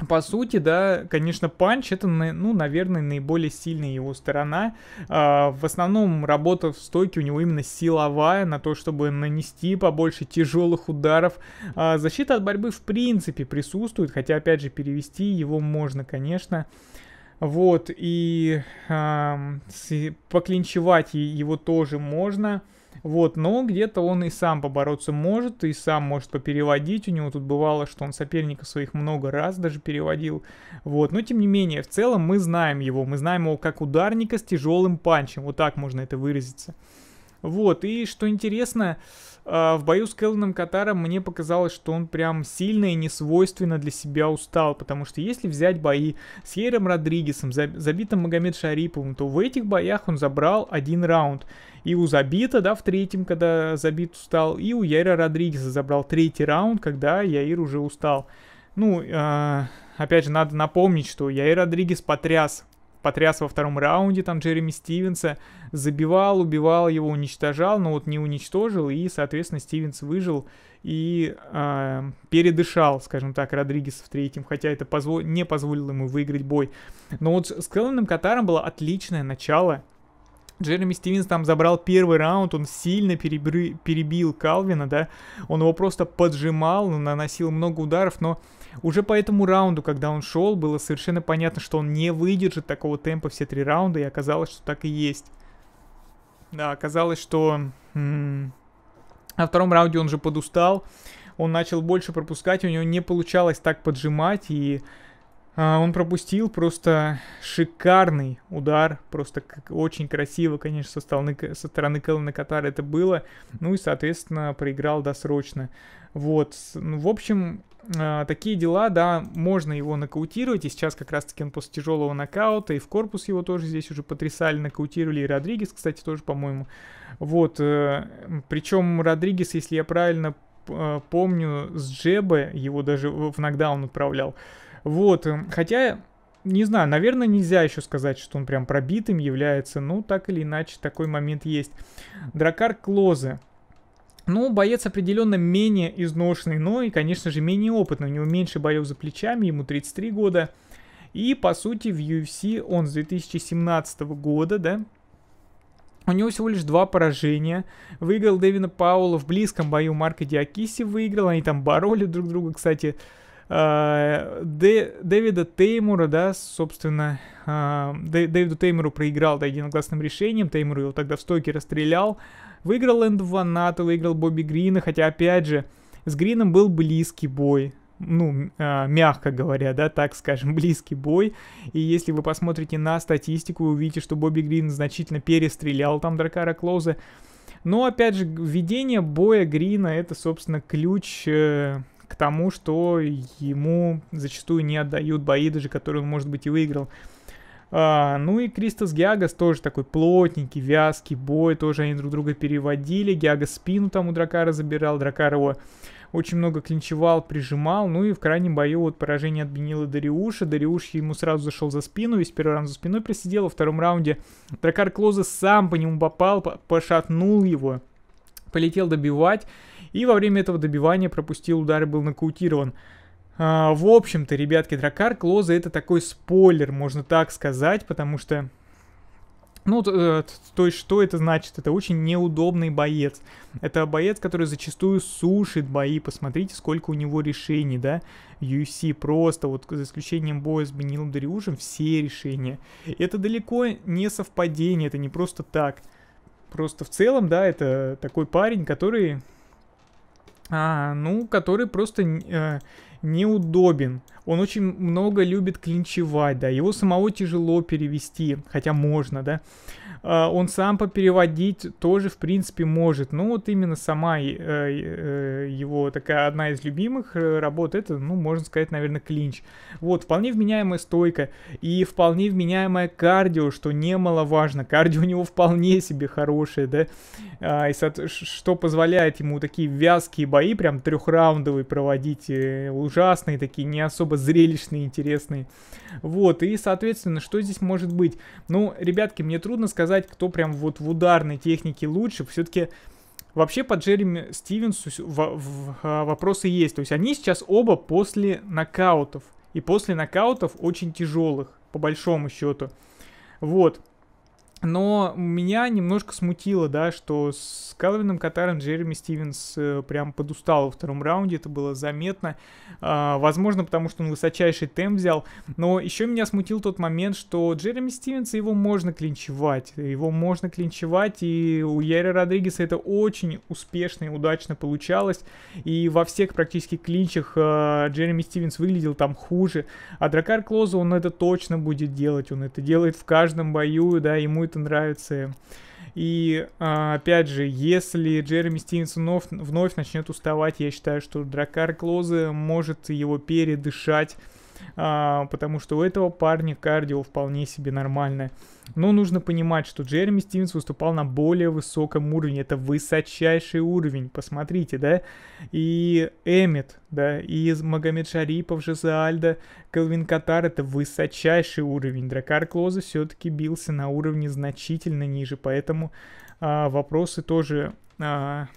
по сути, да, конечно, панч это, ну, наверное, наиболее сильная его сторона. А, в основном работа в стойке у него именно силовая, на то, чтобы нанести побольше тяжелых ударов. А, защита от борьбы в принципе присутствует, хотя, опять же, перевести его можно, конечно. Вот, и э, поклинчевать его тоже можно. Вот, но где-то он и сам побороться может, и сам может попереводить. У него тут бывало, что он соперника своих много раз даже переводил. Вот, но тем не менее, в целом мы знаем его. Мы знаем его как ударника с тяжелым панчем. Вот так можно это выразиться. Вот, и что интересно, а, в бою с Келленом Катаром мне показалось, что он прям сильно и несвойственно для себя устал, потому что если взять бои с Хейром Родригесом, Забитым Магомед Шариповым, то в этих боях он забрал один раунд. И у Забита, да, в третьем, когда Забит устал, и у Яира Родригеса забрал третий раунд, когда Яир уже устал. Ну, э, опять же, надо напомнить, что Яир Родригес потряс потряс во втором раунде, там Джереми Стивенса, забивал, убивал его, уничтожал, но вот не уничтожил, и, соответственно, Стивенс выжил и э, передышал, скажем так, Родригеса в третьем, хотя это позво- не позволило ему выиграть бой. Но вот с Келленом Катаром было отличное начало, Джереми Стивенс там забрал первый раунд, он сильно перебри... перебил Калвина, да, он его просто поджимал, наносил много ударов, но уже по этому раунду, когда он шел, было совершенно понятно, что он не выдержит такого темпа все три раунда, и оказалось, что так и есть. Да, оказалось, что... М- на втором раунде он же подустал, он начал больше пропускать, у него не получалось так поджимать, и а, он пропустил просто шикарный удар, просто как, очень красиво, конечно, со стороны, со стороны Кэллана Катара это было, ну и, соответственно, проиграл досрочно. Вот, ну, в общем, а, такие дела, да, можно его нокаутировать, и сейчас как раз-таки он после тяжелого нокаута, и в корпус его тоже здесь уже потрясали, нокаутировали, и Родригес, кстати, тоже, по-моему. Вот, э, причем Родригес, если я правильно э, помню, с джеба его даже в нокдаун отправлял. Вот, э, хотя, не знаю, наверное, нельзя еще сказать, что он прям пробитым является, но ну, так или иначе, такой момент есть. Дракар Клозе ну, боец определенно менее изношенный, но и, конечно же, менее опытный. У него меньше боев за плечами, ему 33 года. И, по сути, в UFC он с 2017 года, да, у него всего лишь два поражения. Выиграл Дэвина Паула в близком бою Марка Диакиси выиграл. Они там бороли друг друга, кстати. А, Дэ, Дэвида Теймура, да, собственно, а, Дэ, Дэвиду Теймуру проиграл да, единогласным решением. Теймур его тогда в стойке расстрелял. Выиграл Энд Ваната, выиграл Бобби Грина, хотя, опять же, с Грином был близкий бой. Ну, э, мягко говоря, да, так скажем, близкий бой. И если вы посмотрите на статистику, вы увидите, что Бобби Грин значительно перестрелял там Дракара Клоуза. Но, опять же, введение боя Грина — это, собственно, ключ э, к тому, что ему зачастую не отдают бои, даже которые он, может быть, и выиграл. А, ну и Кристос Гиагас тоже такой плотненький, вязкий бой, тоже они друг друга переводили. Гиагас спину там у Дракара забирал, Дракар его очень много клинчевал, прижимал. Ну и в крайнем бою вот поражение отменило Дариуша. Дариуш ему сразу зашел за спину, весь первый раунд за спиной присидел. Во втором раунде Дракар Клоза сам по нему попал, пошатнул его, полетел добивать. И во время этого добивания пропустил удар и был нокаутирован. А, в общем-то, ребятки, Дракар Клоза это такой спойлер, можно так сказать, потому что... Ну, э, то, есть, что это значит? Это очень неудобный боец. Это боец, который зачастую сушит бои. Посмотрите, сколько у него решений, да? UFC просто, вот за исключением боя с Бенилом Дариужем все решения. Это далеко не совпадение, это не просто так. Просто в целом, да, это такой парень, который... А, ну, который просто... Э, неудобен. Он очень много любит клинчевать, да, его самого тяжело перевести, хотя можно, да. А, он сам попереводить тоже, в принципе, может. Но ну, вот именно сама э, э, его такая одна из любимых э, работ, это, ну, можно сказать, наверное, клинч. Вот, вполне вменяемая стойка и вполне вменяемое кардио, что немаловажно. Кардио у него вполне себе хорошее, да, а, и что позволяет ему такие вязкие бои, прям трехраундовые проводить, ужасные такие, не особо зрелищные, интересные. Вот, и, соответственно, что здесь может быть? Ну, ребятки, мне трудно сказать, сказать, кто прям вот в ударной технике лучше. Все-таки вообще по Джереми Стивенсу а, вопросы есть. То есть они сейчас оба после нокаутов. И после нокаутов очень тяжелых, по большому счету. Вот. Но меня немножко смутило, да, что с Калвином Катаром Джереми Стивенс э, прям подустал во втором раунде, это было заметно. А, возможно, потому что он высочайший темп взял. Но еще меня смутил тот момент, что Джереми Стивенса его можно клинчевать. Его можно клинчевать, и у Яри Родригеса это очень успешно и удачно получалось. И во всех практически клинчах а, Джереми Стивенс выглядел там хуже. А Дракар Клоза, он это точно будет делать. Он это делает в каждом бою, да, ему кому-то нравится. И а, опять же, если Джереми Стивенс вновь, вновь начнет уставать, я считаю, что Дракар Клоза может его передышать а, потому что у этого парня кардио вполне себе нормальное. Но нужно понимать, что Джереми Стивенс выступал на более высоком уровне. Это высочайший уровень, посмотрите, да? И Эммет, да, и Магомед Шарипов, Жезальда, Келвин Катар — это высочайший уровень. Дракар Клоза все-таки бился на уровне значительно ниже, поэтому а, вопросы тоже... А,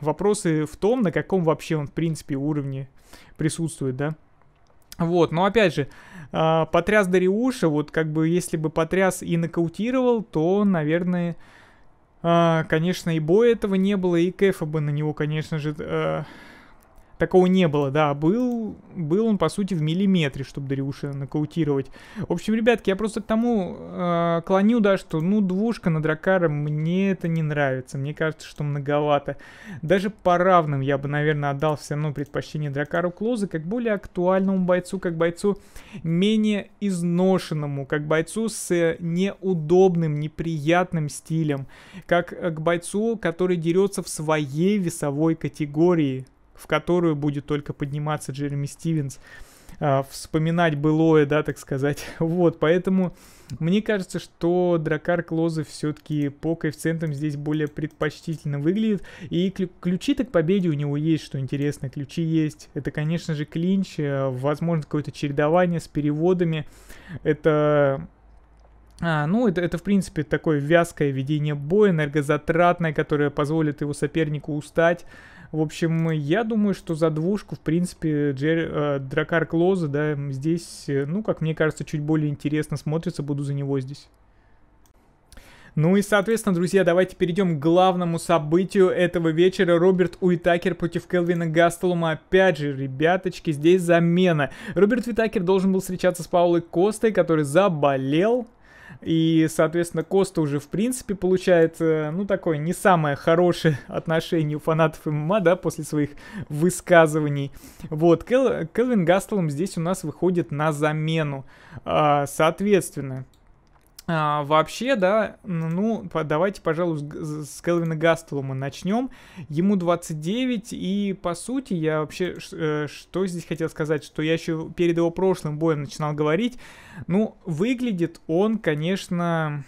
вопросы в том, на каком вообще он, в принципе, уровне присутствует, да? Вот, но опять же, а, потряс Дариуша, вот как бы если бы потряс и нокаутировал, то, наверное, а, конечно, и боя этого не было, и кэфа бы на него, конечно же, а, такого не было, да, был, был он, по сути, в миллиметре, чтобы Дариуша нокаутировать. В общем, ребятки, я просто к тому э, клоню, да, что, ну, двушка на Дракара мне это не нравится, мне кажется, что многовато. Даже по равным я бы, наверное, отдал все равно предпочтение Дракару Клозы как более актуальному бойцу, как бойцу менее изношенному, как бойцу с э, неудобным, неприятным стилем, как к бойцу, который дерется в своей весовой категории, в которую будет только подниматься Джереми Стивенс, а, вспоминать былое, да, так сказать. Вот, поэтому мне кажется, что Дракар Клозы все-таки по коэффициентам здесь более предпочтительно выглядит. И ключи так к победе у него есть, что интересно. Ключи есть. Это, конечно же, клинч, э, возможно, какое-то чередование с переводами. Это а, ну, это, это, в принципе, такое вязкое ведение боя, энергозатратное, которое позволит его сопернику устать. В общем, я думаю, что за двушку, в принципе, Джер... Э, Дракар Клоза, да, здесь, э, ну, как мне кажется, чуть более интересно смотрится, буду за него здесь. Ну и, соответственно, друзья, давайте перейдем к главному событию этого вечера. Роберт Уитакер против Келвина Гастелума. Опять же, ребяточки, здесь замена. Роберт Уитакер должен был встречаться с Паулой Костой, который заболел. И, соответственно, Коста уже, в принципе, получает, э, ну, такое не самое хорошее отношение у фанатов ММА, да, после своих высказываний. Вот, Кел... Келвин Гастлом здесь у нас выходит на замену. А, соответственно, а, вообще, да, ну, давайте, пожалуй, с Келвина Гастела мы начнем. Ему 29, и, по сути, я вообще, э, что здесь хотел сказать, что я еще перед его прошлым боем начинал говорить. Ну, выглядит он, конечно,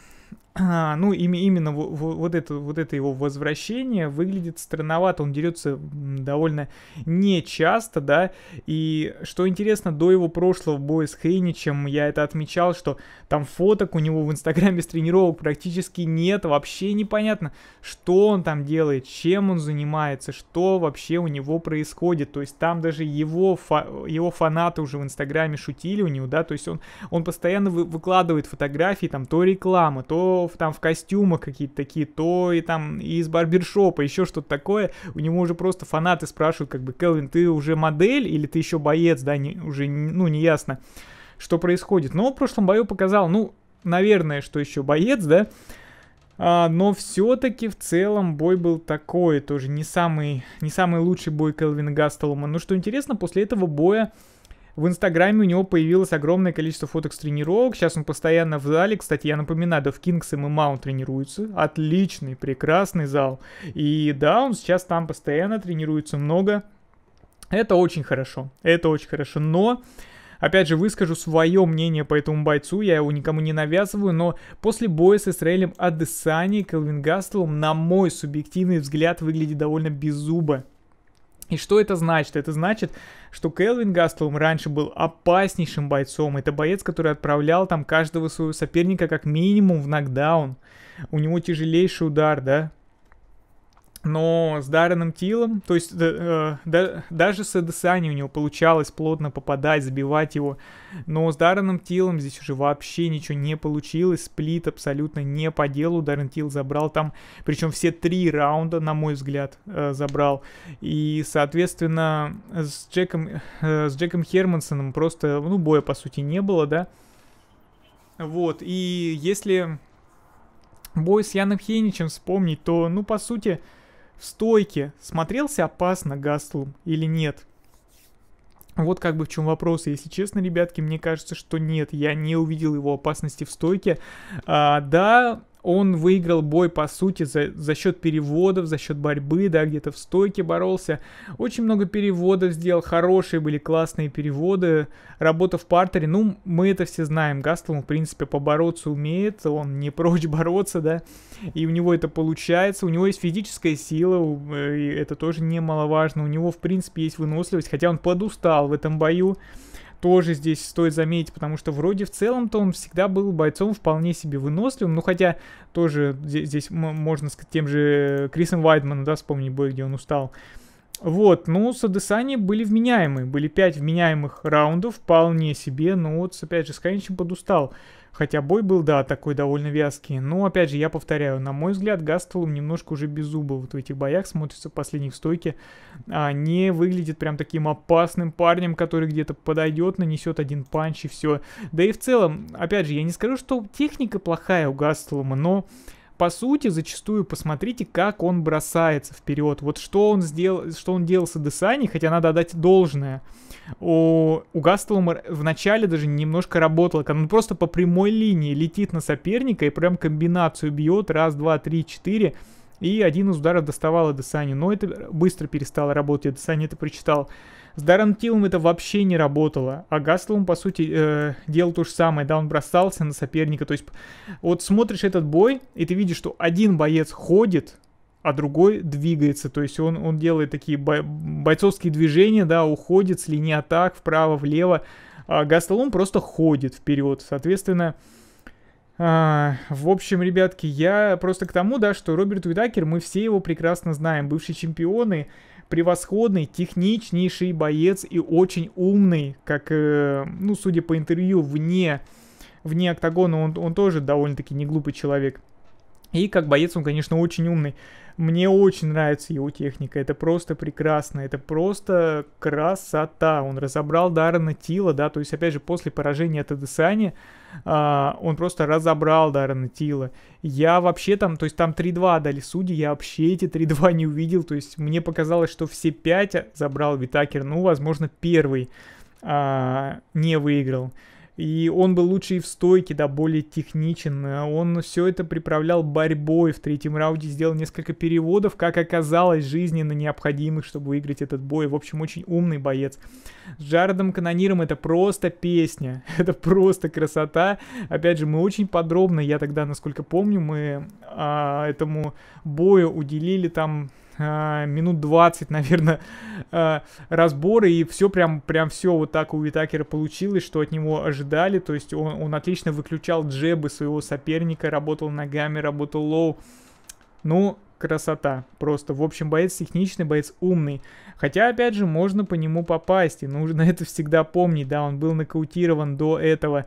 а, ну, им, именно вот, это, вот это его возвращение выглядит странновато. Он дерется довольно нечасто, да. И что интересно, до его прошлого боя с Хейничем я это отмечал, что там фоток у него в Инстаграме с тренировок практически нет. Вообще непонятно, что он там делает, чем он занимается, что вообще у него происходит. То есть там даже его, фа его фанаты уже в Инстаграме шутили у него, да. То есть он, он постоянно вы, выкладывает фотографии, там то реклама, то чуваков там в костюмах какие-то такие, то и там и из барбершопа, еще что-то такое. У него уже просто фанаты спрашивают, как бы, Келвин, ты уже модель или ты еще боец, да, не, уже, ну, не ясно, что происходит. Но в прошлом бою показал, ну, наверное, что еще боец, да, а, но все-таки в целом бой был такой, тоже не самый, не самый лучший бой Келвина Гастелума. Но что интересно, после этого боя в Инстаграме у него появилось огромное количество фоток с тренировок. Сейчас он постоянно в зале. Кстати, я напоминаю, да, в Kings MMA он тренируется. Отличный, прекрасный зал. И да, он сейчас там постоянно тренируется много. Это очень хорошо. Это очень хорошо. Но опять же, выскажу свое мнение по этому бойцу, я его никому не навязываю, но после боя с Израилем Адесани Келвин Гастлом, на мой субъективный взгляд, выглядит довольно беззубо. И что это значит? Это значит, что Келвин Гастлум раньше был опаснейшим бойцом. Это боец, который отправлял там каждого своего соперника как минимум в нокдаун. У него тяжелейший удар, да? но с даренным Тилом, то есть э, э, да, даже с Эдесани у него получалось плотно попадать, забивать его, но с даренным Тилом здесь уже вообще ничего не получилось, сплит абсолютно не по делу, Даррен Тил забрал там, причем все три раунда, на мой взгляд, э, забрал, и, соответственно, с Джеком, э, с Джеком Хермансоном просто, ну, боя по сути не было, да, вот, и если бой с Яном Хейничем вспомнить, то, ну, по сути, в стойке смотрелся опасно Гастлум или нет? Вот как бы в чем вопрос. Если честно, ребятки, мне кажется, что нет, я не увидел его опасности в стойке. А, да, он выиграл бой, по сути, за, за счет переводов, за счет борьбы, да, где-то в стойке боролся. Очень много переводов сделал, хорошие были, классные переводы. Работа в партере, ну, мы это все знаем. Гастлом, в принципе, побороться умеет, он не прочь бороться, да, и у него это получается. У него есть физическая сила, э, и это тоже немаловажно. У него, в принципе, есть выносливость, хотя он подустал в этом бою тоже здесь стоит заметить, потому что вроде в целом-то он всегда был бойцом вполне себе выносливым, ну хотя тоже здесь, здесь можно сказать тем же Крисом Вайдманом, да, вспомнить бой, где он устал. Вот, ну, с Адесани были вменяемые, были 5 вменяемых раундов, вполне себе, но вот, опять же, Скайничем подустал. Хотя бой был, да, такой довольно вязкий. Но, опять же, я повторяю, на мой взгляд, Гастелум немножко уже без беззубый вот в этих боях, смотрится в последних стойке. А, не выглядит прям таким опасным парнем, который где-то подойдет, нанесет один панч и все. Да и в целом, опять же, я не скажу, что техника плохая у Гастелума, но по сути, зачастую посмотрите, как он бросается вперед. Вот что он сделал, что он делал с Адесани, хотя надо отдать должное. У, у Гастлума вначале даже немножко работало, когда он просто по прямой линии летит на соперника и прям комбинацию бьет. Раз, два, три, четыре. И один из ударов доставал Адесани, но это быстро перестало работать. Адесани это прочитал. С дарантилом это вообще не работало, а Гаслум, по сути, э, делал то же самое, да, он бросался на соперника, то есть вот смотришь этот бой, и ты видишь, что один боец ходит, а другой двигается, то есть он, он делает такие бо- бойцовские движения, да, уходит с линии атак вправо-влево, а Гаслум просто ходит вперед, соответственно, а, в общем, ребятки, я просто к тому, да, что Роберт Уитакер, мы все его прекрасно знаем, бывшие чемпионы, превосходный, техничнейший боец и очень умный, как, э, ну, судя по интервью, вне, вне октагона он, он тоже довольно-таки неглупый человек. И как боец он, конечно, очень умный. Мне очень нравится его техника, это просто прекрасно, это просто красота. Он разобрал Даррена Тила, да, то есть, опять же, после поражения от Адесани, э, а, он просто разобрал Даррена Тила. Я вообще там, то есть там 3-2 дали судьи, я вообще эти 3-2 не увидел, то есть мне показалось, что все 5 забрал Витакер, ну, возможно, первый э, не выиграл. И он был лучше и в стойке, да, более техничен. Он все это приправлял борьбой. В третьем раунде сделал несколько переводов, как оказалось, жизненно необходимых, чтобы выиграть этот бой. В общем, очень умный боец. С Джаредом Канониром это просто песня. Это просто красота. Опять же, мы очень подробно, я тогда, насколько помню, мы а, этому бою уделили там э, минут 20, наверное, э, разбора, и все прям, прям все вот так у Витакера получилось, что от него ожидали, то есть он, он отлично выключал джебы своего соперника, работал ногами, работал лоу, ну, красота. Просто, в общем, боец техничный, боец умный. Хотя, опять же, можно по нему попасть, и нужно это всегда помнить, да, он был нокаутирован до этого.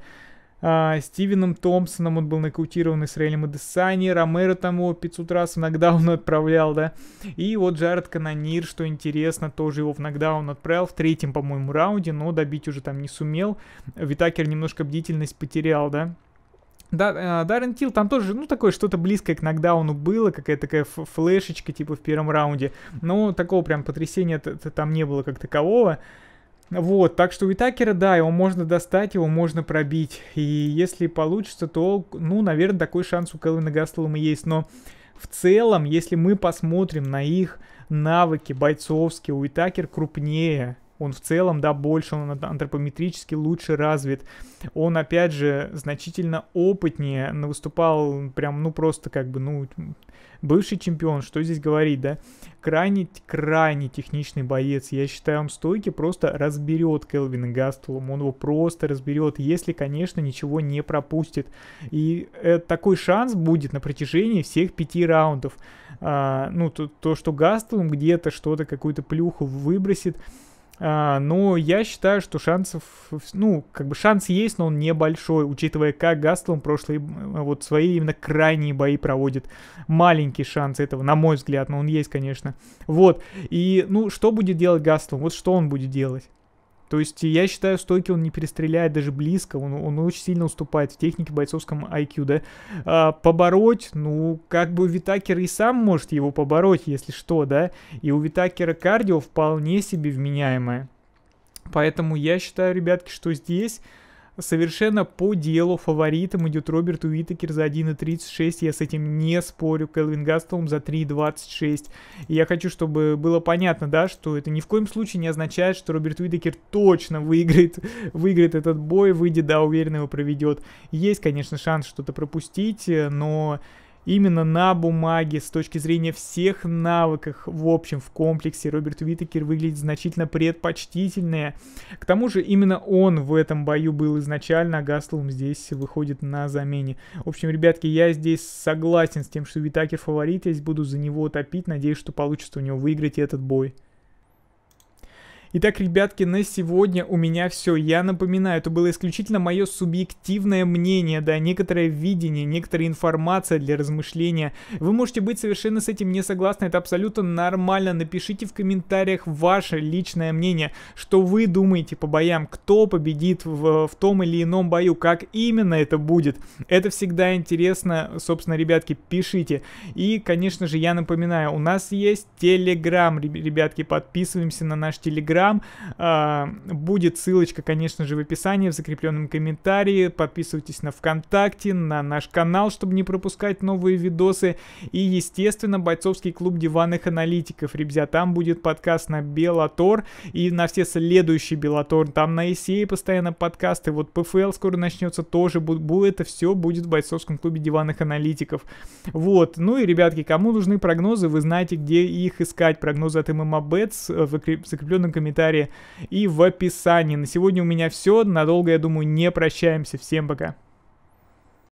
А, Стивеном Томпсоном, он был нокаутирован Исраэлем Адесани, Ромеро там его 500 раз в нокдаун отправлял, да, и вот Джаред Канонир, что интересно, тоже его в нокдаун отправил в третьем, по-моему, раунде, но добить уже там не сумел, Витакер немножко бдительность потерял, да, да, э, Даррен Тил там тоже, ну, такое что-то близкое к нокдауну было, какая-то такая флешечка, типа, в первом раунде. Но такого прям потрясения там не было как такового. Вот, так что у да, его можно достать, его можно пробить. И если получится, то, ну, наверное, такой шанс у Келвина Гастлома есть. Но в целом, если мы посмотрим на их навыки бойцовские, Уитакер крупнее он в целом, да, больше, он антропометрически лучше развит. Он, опять же, значительно опытнее, выступал прям, ну, просто как бы, ну, бывший чемпион, что здесь говорить, да? Крайне, крайне техничный боец. Я считаю, он стойки просто разберет Келвина Гастулом. Он его просто разберет, если, конечно, ничего не пропустит. И э, такой шанс будет на протяжении всех пяти раундов. А, ну, то, то что Гастулом где-то что-то, какую-то плюху выбросит, а, но ну, я считаю, что шансов, ну, как бы шанс есть, но он небольшой, учитывая, как Гастлом прошлые, э, вот свои именно крайние бои проводит. Маленький шанс этого, на мой взгляд, но он есть, конечно. Вот, и, ну, что будет делать Гастлом? Вот что он будет делать? То есть я считаю, стойки он не перестреляет даже близко, он, он очень сильно уступает в технике бойцовском IQ, да. А, побороть, ну, как бы Витакер и сам может его побороть, если что, да. И у Витакера кардио вполне себе вменяемое. Поэтому я считаю, ребятки, что здесь Совершенно по делу фаворитом идет Роберт Уитакер за 1.36. Я с этим не спорю. Кэлвин Гастелм за 3.26. И я хочу, чтобы было понятно, да, что это ни в коем случае не означает, что Роберт Уитакер точно выиграет, выиграет этот бой, выйдет, да, уверенно его проведет. Есть, конечно, шанс что-то пропустить, но Именно на бумаге, с точки зрения всех навыков, в общем, в комплексе, Роберт Витакер выглядит значительно предпочтительнее. К тому же, именно он в этом бою был изначально, а Гаслум здесь выходит на замене. В общем, ребятки, я здесь согласен с тем, что Витакер фаворит, я здесь буду за него топить, надеюсь, что получится у него выиграть этот бой. Итак, ребятки, на сегодня у меня все. Я напоминаю, это было исключительно мое субъективное мнение, да, некоторое видение, некоторая информация для размышления. Вы можете быть совершенно с этим не согласны, это абсолютно нормально. Напишите в комментариях ваше личное мнение, что вы думаете по боям, кто победит в, в том или ином бою, как именно это будет. Это всегда интересно, собственно, ребятки, пишите. И, конечно же, я напоминаю, у нас есть Телеграм, ребятки, подписываемся на наш Телеграм Телеграм. А, будет ссылочка, конечно же, в описании, в закрепленном комментарии. Подписывайтесь на ВКонтакте, на наш канал, чтобы не пропускать новые видосы. И, естественно, бойцовский клуб диванных аналитиков. Ребзя, там будет подкаст на Белатор и на все следующие Белатор. Там на ECA постоянно подкасты. Вот ПФЛ скоро начнется, тоже будет. Это все будет в бойцовском клубе диванных аналитиков. Вот. Ну и, ребятки, кому нужны прогнозы, вы знаете, где их искать. Прогнозы от ММА Бетс в закрепленном комментарии комментарии и в описании. На сегодня у меня все. Надолго, я думаю, не прощаемся. Всем пока.